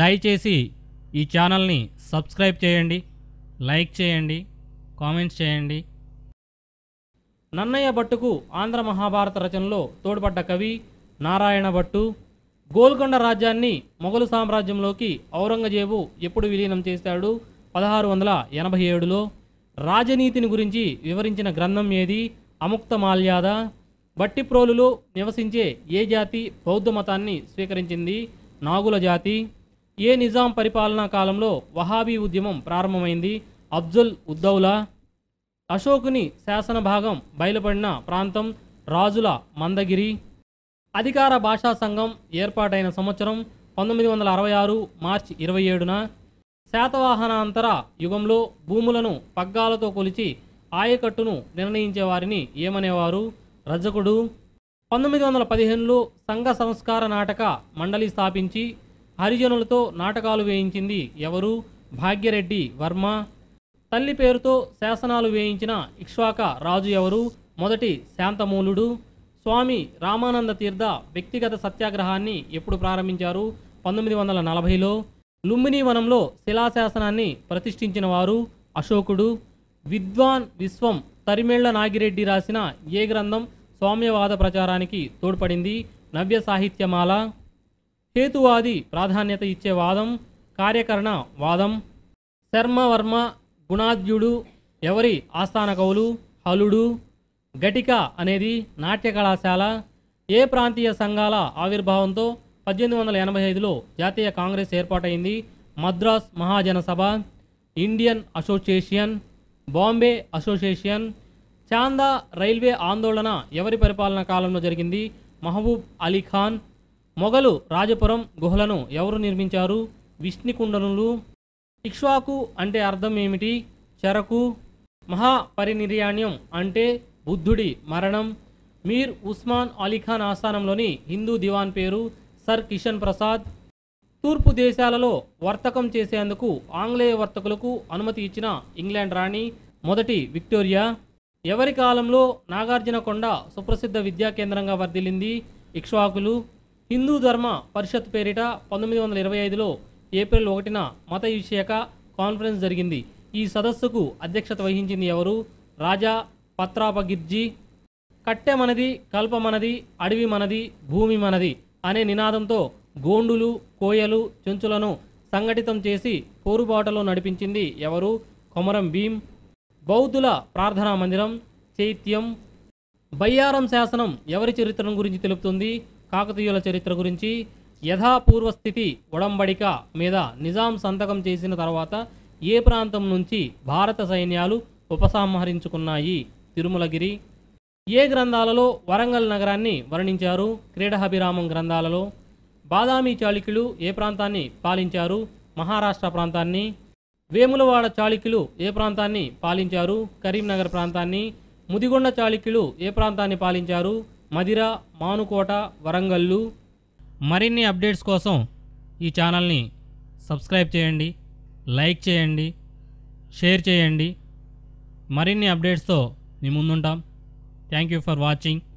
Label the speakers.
Speaker 1: దయచేసి ఈ ఛానల్ని సబ్స్క్రైబ్ చేయండి లైక్ చేయండి కామెంట్స్ చేయండి నన్నయ్య భట్టుకు ఆంధ్ర మహాభారత రచనలో తోడ్పడ్డ కవి నారాయణ భట్టు గోల్కొండ రాజ్యాన్ని మొఘలు సామ్రాజ్యంలోకి ఔరంగజేబు ఎప్పుడు విలీనం చేస్తాడు పదహారు వందల ఎనభై ఏడులో రాజనీతిని గురించి వివరించిన గ్రంథం ఏది అముక్త మాల్యాద బట్టిప్రోలులో నివసించే ఏ జాతి బౌద్ధ మతాన్ని స్వీకరించింది నాగుల జాతి ఏ నిజాం పరిపాలనా కాలంలో వహాబీ ఉద్యమం ప్రారంభమైంది అబ్జుల్ ఉద్దౌలా అశోకుని శాసన భాగం బయలుపడిన ప్రాంతం రాజుల మందగిరి అధికార భాషా సంఘం ఏర్పాటైన సంవత్సరం పంతొమ్మిది వందల అరవై ఆరు మార్చి ఇరవై ఏడున శాతవాహనాంతర యుగంలో భూములను పగ్గాలతో కొలిచి ఆయకట్టును నిర్ణయించే వారిని ఏమనేవారు రజకుడు పంతొమ్మిది వందల పదిహేనులో సంఘ సంస్కార నాటక మండలి స్థాపించి హరిజనులతో నాటకాలు వేయించింది ఎవరు భాగ్యరెడ్డి వర్మ తల్లి పేరుతో శాసనాలు వేయించిన ఇక్ష్వాక రాజు ఎవరు మొదటి శాంతమూలుడు స్వామి రామానంద తీర్థ వ్యక్తిగత సత్యాగ్రహాన్ని ఎప్పుడు ప్రారంభించారు పంతొమ్మిది వందల నలభైలో లుంబిని వనంలో శిలాశాసనాన్ని ప్రతిష్ఠించిన వారు అశోకుడు విద్వాన్ విశ్వం తరిమేళ్ల నాగిరెడ్డి రాసిన ఏ గ్రంథం సౌమ్యవాద ప్రచారానికి తోడ్పడింది నవ్య సాహిత్యమాల హేతువాది ప్రాధాన్యత ఇచ్చే వాదం కార్యకరణ వాదం శర్మవర్మ గుణాద్యుడు ఎవరి ఆస్థాన కవులు హలుడు గటిక అనేది నాట్య కళాశాల ఏ ప్రాంతీయ సంఘాల ఆవిర్భావంతో పద్దెనిమిది వందల ఎనభై ఐదులో జాతీయ కాంగ్రెస్ ఏర్పాటైంది Madras Mahajana Sabha Indian association Bombay association Chanda railway ఆందోళన ఎవరి పరిపాలనా కాలంలో జరిగింది మహబూబ్ అలీ ఖాన్ మొఘలు రాజపురం గుహలను ఎవరు నిర్మించారు విష్ణుకుండనులు ఇక్ష్వాకు అంటే అర్థం ఏమిటి చెరకు మహాపరినిర్యాణ్యం అంటే బుద్ధుడి మరణం మీర్ ఉస్మాన్ అలీఖాన్ ఆస్థానంలోని హిందూ దివాన్ పేరు సర్ కిషన్ ప్రసాద్ తూర్పు దేశాలలో వర్తకం చేసేందుకు ఆంగ్లేయ వర్తకులకు అనుమతి ఇచ్చిన ఇంగ్లాండ్ రాణి మొదటి విక్టోరియా ఎవరి కాలంలో నాగార్జునకొండ సుప్రసిద్ధ విద్యా కేంద్రంగా వర్ధిల్లింది ఇక్ష్వాకులు హిందూ ధర్మ పరిషత్ పేరిట పంతొమ్మిది వందల ఇరవై ఐదులో ఏప్రిల్ ఒకటిన మత విషయక కాన్ఫరెన్స్ జరిగింది ఈ సదస్సుకు అధ్యక్షత వహించింది ఎవరు రాజా పత్రాపగిర్జీ కట్టె మనది కల్ప మనది అడవి మనది భూమి మనది అనే నినాదంతో గోండులు కోయలు చెంచులను సంఘటితం చేసి పోరుబాటలో నడిపించింది ఎవరు కొమరం భీం బౌద్ధుల ప్రార్థనా మందిరం చైత్యం బయ్యారం శాసనం ఎవరి చరిత్రను గురించి తెలుపుతుంది కాకతీయుల చరిత్ర గురించి యథాపూర్వస్థితి ఒడంబడిక మీద నిజాం సంతకం చేసిన తర్వాత ఏ ప్రాంతం నుంచి భారత సైన్యాలు ఉపసంహరించుకున్నాయి తిరుమలగిరి ఏ గ్రంథాలలో వరంగల్ నగరాన్ని వర్ణించారు క్రీడహభిరామం గ్రంథాలలో బాదామి చాళుక్యులు ఏ ప్రాంతాన్ని పాలించారు మహారాష్ట్ర ప్రాంతాన్ని వేములవాడ చాళుక్యులు ఏ ప్రాంతాన్ని పాలించారు కరీంనగర్ ప్రాంతాన్ని ముదిగొండ చాళుక్యులు ఏ ప్రాంతాన్ని పాలించారు మదిర మానుకోట వరంగల్లు మరిన్ని అప్డేట్స్ కోసం ఈ ఛానల్ని సబ్స్క్రైబ్ చేయండి లైక్ చేయండి షేర్ చేయండి మరిన్ని అప్డేట్స్తో మీ ముందుంటాం థ్యాంక్ యూ ఫర్ వాచింగ్